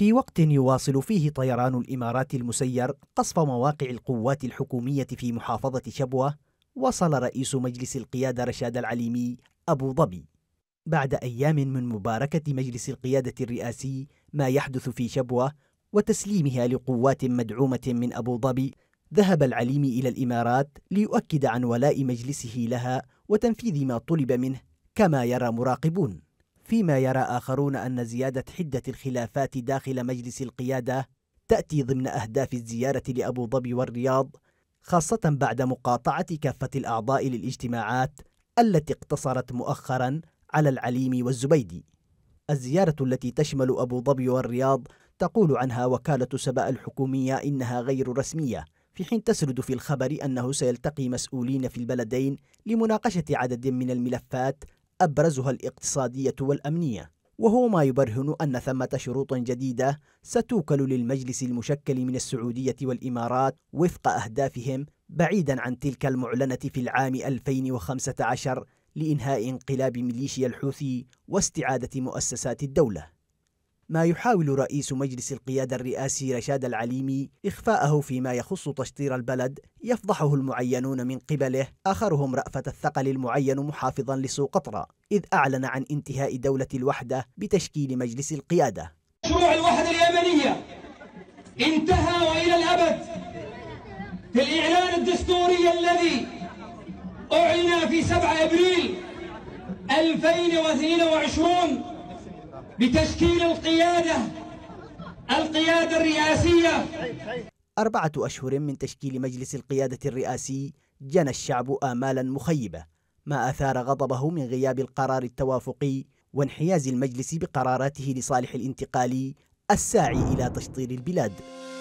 في وقت يواصل فيه طيران الإمارات المسير قصف مواقع القوات الحكومية في محافظة شبوة وصل رئيس مجلس القيادة رشاد العليمي أبو ظبي بعد أيام من مباركة مجلس القيادة الرئاسي ما يحدث في شبوة وتسليمها لقوات مدعومة من أبو ظبي ذهب العليمي إلى الإمارات ليؤكد عن ولاء مجلسه لها وتنفيذ ما طلب منه كما يرى مراقبون فيما يرى آخرون أن زيادة حدة الخلافات داخل مجلس القيادة تأتي ضمن أهداف الزيارة لأبو ظبي والرياض خاصة بعد مقاطعة كافة الأعضاء للاجتماعات التي اقتصرت مؤخرا على العليمي والزبيدي الزيارة التي تشمل أبو ظبي والرياض تقول عنها وكالة سبأ الحكومية إنها غير رسمية في حين تسرد في الخبر أنه سيلتقي مسؤولين في البلدين لمناقشة عدد من الملفات أبرزها الاقتصادية والأمنية وهو ما يبرهن أن ثمة شروط جديدة ستوكل للمجلس المشكل من السعودية والإمارات وفق أهدافهم بعيدا عن تلك المعلنة في العام 2015 لإنهاء انقلاب ميليشيا الحوثي واستعادة مؤسسات الدولة ما يحاول رئيس مجلس القيادة الرئاسي رشاد العليمي إخفاءه فيما يخص تشطير البلد يفضحه المعينون من قبله آخرهم رأفة الثقل المعين محافظا لسوقطرة إذ أعلن عن انتهاء دولة الوحدة بتشكيل مجلس القيادة مشروع الوحدة اليمنية انتهى وإلى الأبد في الإعلان الدستوري الذي أعلن في 7 أبريل 2022 بتشكيل القيادة القيادة الرئاسية أربعة أشهر من تشكيل مجلس القيادة الرئاسي جنى الشعب آمالا مخيبة ما أثار غضبه من غياب القرار التوافقي وانحياز المجلس بقراراته لصالح الانتقالي الساعي إلى تشطير البلاد